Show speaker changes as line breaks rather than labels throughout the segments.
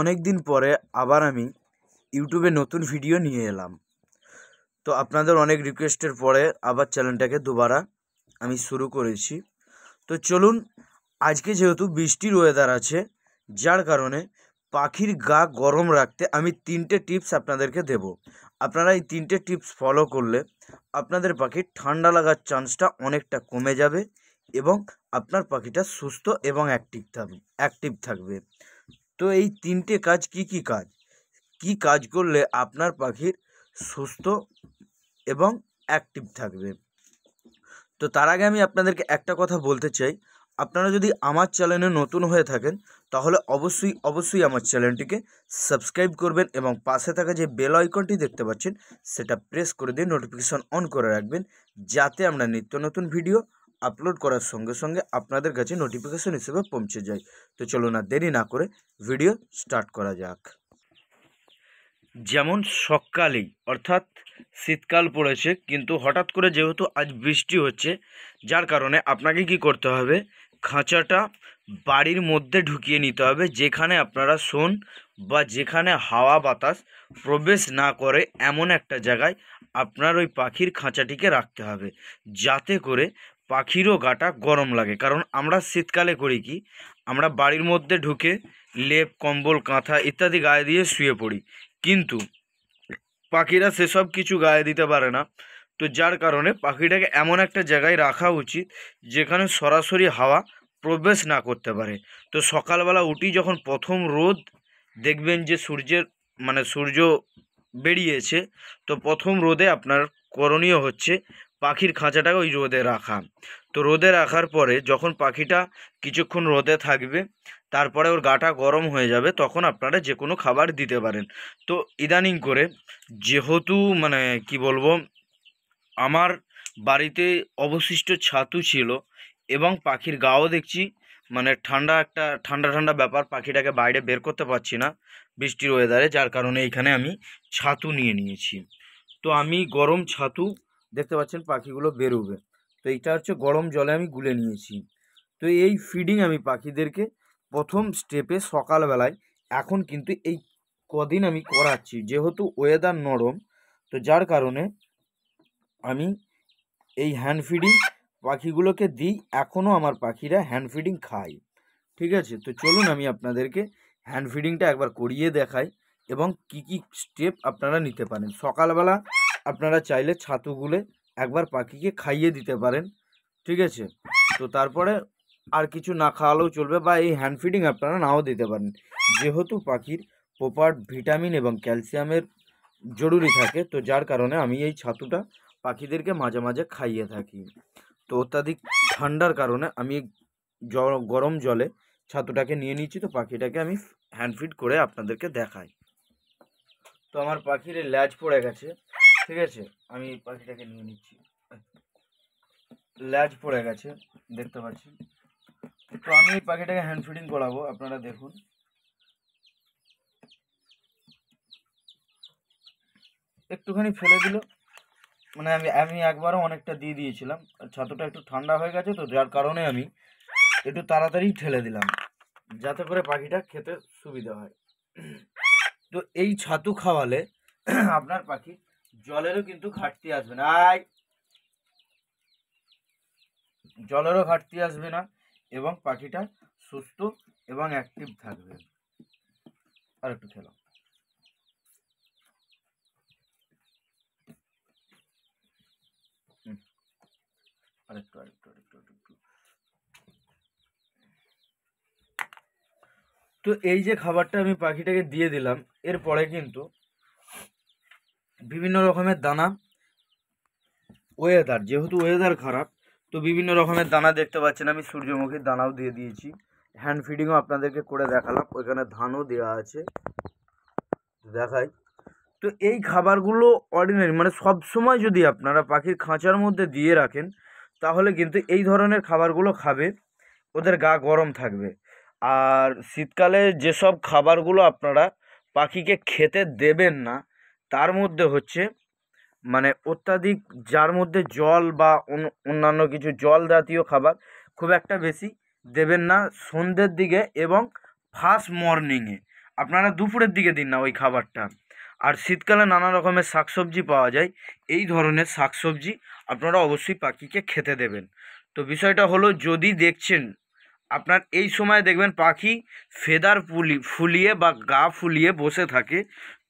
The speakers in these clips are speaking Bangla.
অনেক দিন পরে আবার আমি ইউটিউবে নতুন ভিডিও নিয়ে এলাম তো আপনাদের অনেক রিকোয়েস্টের পরে আবার চ্যানেলটাকে দুবারা আমি শুরু করেছি তো চলুন আজকে যেহেতু বৃষ্টির ওয়েদার আছে যার কারণে পাখির গা গরম রাখতে আমি তিনটে টিপস আপনাদেরকে দেব আপনারা এই তিনটে টিপস ফলো করলে আপনাদের পাখির ঠান্ডা লাগার চান্সটা অনেকটা কমে যাবে এবং আপনার পাখিটা সুস্থ এবং অ্যাক্টিভ থাকবে অ্যাক্টিভ থাকবে তো এই তিনটে কাজ কি কি কাজ কি কাজ করলে আপনার পাখির সুস্থ এবং অ্যাক্টিভ থাকবে তো তার আগে আমি আপনাদেরকে একটা কথা বলতে চাই আপনারা যদি আমার চ্যানেলে নতুন হয়ে থাকেন তাহলে অবশ্যই অবশ্যই আমার চ্যানেলটিকে সাবস্ক্রাইব করবেন এবং পাশে থাকা যে বেল আইকনটি দেখতে পাচ্ছেন সেটা প্রেস করে দিয়ে নোটিফিকেশন অন করে রাখবেন যাতে আমরা নিত্য নতুন ভিডিও আপলোড করার সঙ্গে সঙ্গে আপনাদের কাছে নোটিফিকেশন হিসেবে পৌঁছে যায় তো চলো না দেরি না করে ভিডিও স্টার্ট করা যাক যেমন সকালেই অর্থাৎ শীতকাল পড়েছে কিন্তু হঠাৎ করে যেহেতু আজ বৃষ্টি হচ্ছে যার কারণে আপনাকে কি করতে হবে খাঁচাটা বাড়ির মধ্যে ঢুকিয়ে নিতে হবে যেখানে আপনারা শোন বা যেখানে হাওয়া বাতাস প্রবেশ না করে এমন একটা জায়গায় আপনার ওই পাখির খাঁচাটিকে রাখতে হবে যাতে করে পাখিরও গাটা গরম লাগে কারণ আমরা শীতকালে করি কি আমরা বাড়ির মধ্যে ঢুকে লেপ কম্বল কাঁথা ইত্যাদি গায়ে দিয়ে শুয়ে পড়ি কিন্তু পাখিরা সেসব কিছু গায়ে দিতে পারে না তো যার কারণে পাখিটাকে এমন একটা জায়গায় রাখা উচিত যেখানে সরাসরি হাওয়া প্রবেশ না করতে পারে তো সকালবেলা উঠি যখন প্রথম রোদ দেখবেন যে সূর্যের মানে সূর্য বেরিয়েছে তো প্রথম রোদে আপনার করণীয় হচ্ছে পাখির খাঁচাটাকে ওই রোদে রাখা তো রোদে রাখার পরে যখন পাখিটা কিছুক্ষণ রোদে থাকবে তারপরে ওর গাটা গরম হয়ে যাবে তখন আপনারা যে কোনো খাবার দিতে পারেন তো ইদানিং করে যেহেতু মানে কি বলবো আমার বাড়িতে অবশিষ্ট ছাতু ছিল এবং পাখির গাও দেখছি মানে ঠান্ডা একটা ঠান্ডা ঠান্ডা ব্যাপার পাখিটাকে বাইরে বের করতে পারছি না বৃষ্টির ওয়েদারে যার কারণে এখানে আমি ছাতু নিয়ে নিয়েছি তো আমি গরম ছাতু দেখতে পাচ্ছেন পাখিগুলো বেরোবে তো এটা হচ্ছে গরম জলে আমি গুলে নিয়েছি তো এই ফিডিং আমি পাখিদেরকে প্রথম স্টেপে সকালবেলায় এখন কিন্তু এই কদিন আমি করাচ্ছি যেহেতু ওয়েদার নরম তো যার কারণে আমি এই হ্যান্ড ফিডিং পাখিগুলোকে দিই এখনও আমার পাখিরা হ্যান্ড ফিডিং খায় ঠিক আছে তো চলুন আমি আপনাদেরকে হ্যান্ড ফিডিংটা একবার করিয়ে দেখাই এবং কি কি স্টেপ আপনারা নিতে পারেন সকালবেলা আপনারা চাইলে ছাতুগুলো একবার পাখিকে খাইয়ে দিতে পারেন ঠিক আছে তো তারপরে আর কিছু না খাওয়ালেও চলবে বা এই হ্যান্ড ফিডিং আপনারা নাও দিতে পারেন যেহেতু পাখির প্রপার ভিটামিন এবং ক্যালসিয়ামের জরুরি থাকে তো যার কারণে আমি এই ছাতুটা পাখিদেরকে মাঝে মাঝে খাইয়ে থাকি তো অত্যাধিক ঠান্ডার কারণে আমি গরম জলে ছাতুটাকে নিয়ে নিচ্ছি তো পাখিটাকে আমি হ্যান্ড ফিড করে আপনাদেরকে দেখাই তো আমার পাখির ল্যাজ পড়ে গেছে ঠিক আছে আমি পাখিটাকে নিয়ে নিচ্ছি ল্যাজ পড়ে গেছে দেখতে পাচ্ছি তো আমি এই পাখিটাকে হ্যান্ড ফিডিং করাবো আপনারা দেখুন একটুখানি ফেলে দিল মানে আমি আমি একবারও অনেকটা দিয়ে দিয়েছিলাম ছাতুটা একটু ঠান্ডা হয়ে গেছে তো যার কারণে আমি একটু তাড়াতাড়ি ঠেলে দিলাম যাতে করে পাখিটা খেতে সুবিধা হয় তো এই ছাতু খাওয়ালে আপনার পাখি জলেরও কিন্তু ঘাটতি আসবে না জলেরও ঘাটতি আসবে না এবং পাখিটা সুস্থ এবং অ্যাক্টিভ থাকবে আর একটু খেলাম আরেকটু তো এই যে খাবারটা আমি পাখিটাকে দিয়ে দিলাম এরপরে কিন্তু বিভিন্ন রকমের দানা ওয়েদার যেহেতু ওয়েদার খারাপ তো বিভিন্ন রকমের দানা দেখতে পাচ্ছেন আমি সূর্যমুখীর দানাও দিয়ে দিয়েছি হ্যান্ড ফিডিংও আপনাদেরকে করে দেখালাম ওইখানে ধানও দেওয়া আছে দেখাই তো এই খাবারগুলো অর্ডিনারি মানে সব সময় যদি আপনারা পাখির খাঁচার মধ্যে দিয়ে রাখেন তাহলে কিন্তু এই ধরনের খাবারগুলো খাবে ওদের গা গরম থাকবে আর শীতকালে যেসব খাবারগুলো আপনারা পাখিকে খেতে দেবেন না তার মধ্যে হচ্ছে মানে অত্যাধিক যার মধ্যে জল বা অন্যান্য কিছু জল জাতীয় খাবার খুব একটা বেশি দেবেন না সন্ধ্যের দিকে এবং ফার্স্ট মর্নিংয়ে আপনারা দুপুরের দিকে দিন না ওই খাবারটা আর শীতকালে নানা রকমের শাকসবজি পাওয়া যায় এই ধরনের শাকসবজি আপনারা অবশ্যই পাখিকে খেতে দেবেন তো বিষয়টা হলো যদি দেখছেন আপনার এই সময় দেখবেন পাখি ফেদার ফুলি ফুলিয়ে বা গা ফুলিয়ে বসে থাকে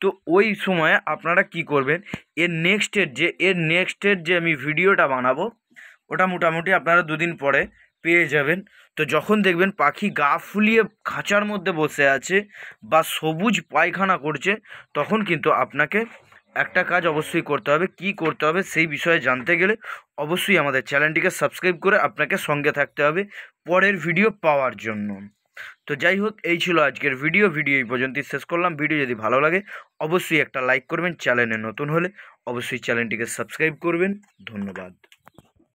তো ওই সময় আপনারা কি করবেন এর নেক্সটের যে এর নেক্সটের যে আমি ভিডিওটা বানাবো ওটা মোটামুটি আপনারা দুদিন পরে পেয়ে যাবেন তো যখন দেখবেন পাখি গা ফুলিয়ে খাঁচার মধ্যে বসে আছে বা সবুজ পায়খানা করছে তখন কিন্তু আপনাকে একটা কাজ অবশ্যই করতে হবে কি করতে হবে সেই বিষয়ে জানতে গেলে অবশ্যই আমাদের চ্যানেলটিকে সাবস্ক্রাইব করে আপনাকে সঙ্গে থাকতে হবে পরের ভিডিও পাওয়ার জন্য তো যাই হোক এই ছিল আজকের ভিডিও ভিডিও এই পর্যন্তই শেষ করলাম ভিডিও যদি ভালো লাগে অবশ্যই একটা লাইক করবেন চ্যানেলে নতুন হলে অবশ্যই চ্যানেলটিকে সাবস্ক্রাইব করবেন ধন্যবাদ